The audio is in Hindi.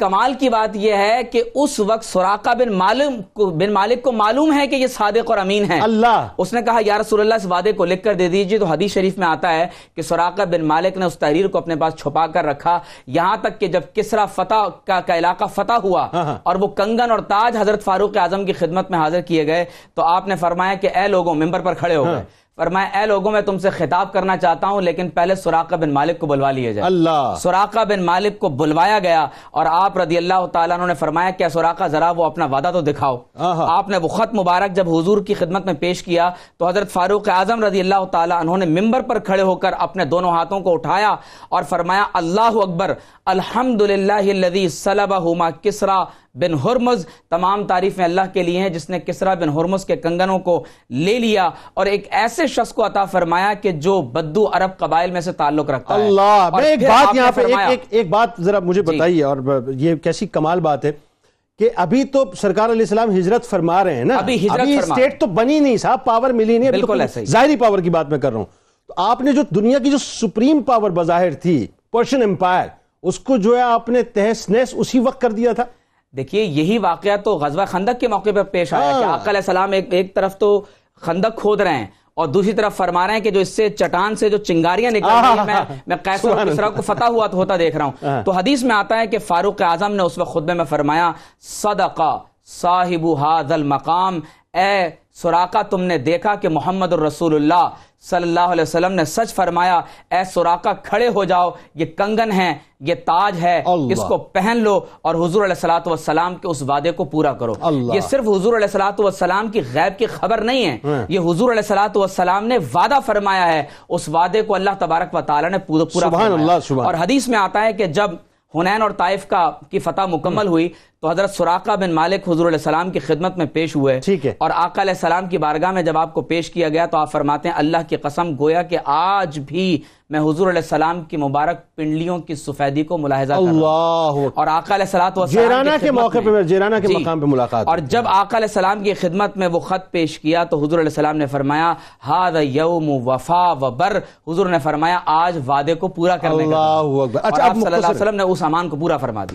कमाल की बात यह है कि उस वक्त सुराका बिन मालूम बिन मालिक को मालूम है कि यह सादिक और अमीन है अल्लाह उसने कहा यार रसोल्ला इस वादे को लिख कर दे दीजिए तो हदीस शरीफ में आता है कि सुराका बिन मालिक ने उस तहरीर को अपने पास छुपा कर रखा यहां तक कि जब किसरा फतह का, का इलाका फतह हुआ हाँ, हाँ। और वो कंगन और ताज हजरत फारूक आजम की खिदमत में हाजिर किए गए तो आपने फरमाया कि ए लोगों मेंबर पर खड़े हो हाँ। गए और मैं ए लोगों में तुमसे खिताब करना चाहता हूं लेकिन पहले सुराखा बिन मालिक को बुलवा लिया जाए अल्लाह सुराखा बिन मालिक को बुलवाया गया और आप रदी अल्लाह तुमने फरमाया क्या सुराखा जरा वो अपना वादा तो दिखाओ आपने वो खत मुबारक जब हजूर की खिदमत में पेश किया तो हजरत फारूक आजम रजी अल्लाह तुमने मिम्बर पर खड़े होकर अपने दोनों हाथों को उठाया और फरमाया अल्लाह अकबर अलहमदिल्लादी सलबा हुमा किसरा बिन हरमज़ तमाम तारीफ़ें अल्लाह के लिए हैं जिसने किसरा बिन हरमज़ के कंगनों को ले लिया और एक ऐसे शख्स को अता फरमाया कि जो बद्दू अरब कबाइल में से ताल्लुक रखता अल्लाह है मैं एक बात यहाँ पे एक, एक, एक बात ज़रा मुझे बताइए और ये कैसी कमाल बात है कि अभी तो सरकार सलाम हिजरत फरमा रहे हैं ना अभी हिजरत अभी स्टेट तो बनी नहीं साहब पावर मिली नहीं तो बिल्कुल ऐसे जाहिरी पावर की बात मैं कर रहा हूँ तो आपने जो दुनिया की जो सुप्रीम पावर बजाहिर थी पर्शियन एम्पायर उसको जो है आपने तहस नहस उसी वक्त कर दिया था देखिए यही वाकया तो गजवा खंदक के मौके पर पेश आया कि हाँ। आकल सलाम एक, एक तरफ तो खंदक खोद रहे हैं और दूसरी तरफ फरमा रहे हैं कि जो इससे चटान से जो चिंगारियां निकल रही हैं हाँ। मैं मैं कैसे किसरा को फता हुआ तो होता देख रहा हूं हाँ। तो हदीस में आता है कि फारूक आजम ने उस वक्त खुदबे में फरमाया सदका साहिबू हाजल मकाम ए सुराका तुमने देखा कि मोहम्मद रसूलुल्लाह सल्लल्लाहु अलैहि वसल्लम ने सच फरमाया ए सुराका खड़े हो जाओ ये कंगन है ये ताज है इसको पहन लो और हुजूर सलाम के उस वादे को पूरा करो ये सिर्फ हुजूर सलाम की गैब की खबर नहीं है हाँ। ये हुजूर सलाम ने वादा फरमाया है उस वादे को अल्लाह तबारक व ताला ने पूरा पूरा और हदीस में आता है कि जब हुनैन और ताइफ का की फतह मुकम्मल हुई तो हजरत सुराका बिन मालिक हजूर सलाम की खिदमत में पेश हुए ठीक है और आका सलाम की बारगाह में जब आपको पेश किया गया तो आप फरमाते हैं अल्लाह की कसम गोया कि आज भी मैं हजूर सलाम की मुबारक पिंडलियों की सफेदी को मुलाहजा और आका जेराना के मौके पर जेराना के मकाम पे मुलाकात और जब आका सलाम की खिदमत में वो खत पेश किया तो हजूर सलाम ने फरमाया हाद यौम वफा वबर हजूर ने फरमाया आज वादे को पूरा करने का अच्छा, ने उस अमान को पूरा फरमा दिया